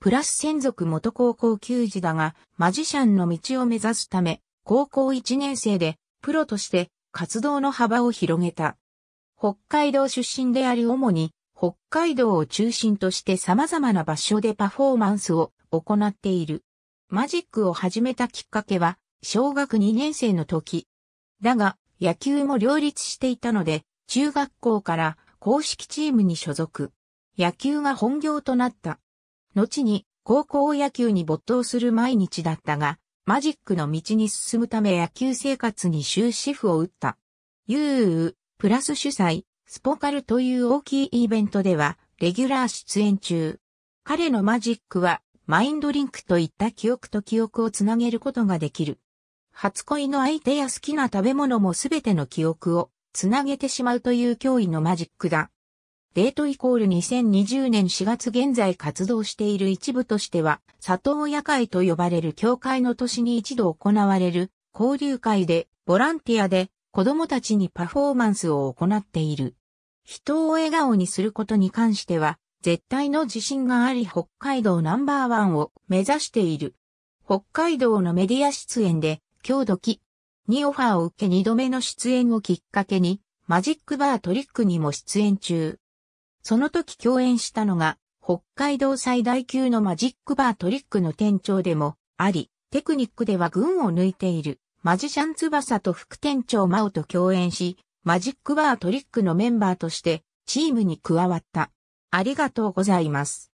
プラス専属元高校球児だが、マジシャンの道を目指すため、高校1年生で、プロとして、活動の幅を広げた。北海道出身であり主に、北海道を中心として様々な場所でパフォーマンスを行っている。マジックを始めたきっかけは、小学2年生の時。だが、野球も両立していたので、中学校から公式チームに所属。野球が本業となった。後に高校野球に没頭する毎日だったが、マジックの道に進むため野球生活に終止符を打った。UU、プラス主催、スポカルという大きいイベントでは、レギュラー出演中。彼のマジックは、マインドリンクといった記憶と記憶をつなげることができる。初恋の相手や好きな食べ物もすべての記憶をつなげてしまうという脅威のマジックだ。デートイコール2020年4月現在活動している一部としては、里親会と呼ばれる教会の年に一度行われる交流会で、ボランティアで子供たちにパフォーマンスを行っている。人を笑顔にすることに関しては、絶対の自信があり北海道ナンバーワンを目指している。北海道のメディア出演で、今日時にオファーを受け2度目の出演をきっかけに、マジックバートリックにも出演中。その時共演したのが、北海道最大級のマジックバートリックの店長でもあり、テクニックでは群を抜いている、マジシャン翼と副店長真央と共演し、マジックバートリックのメンバーとして、チームに加わった。ありがとうございます。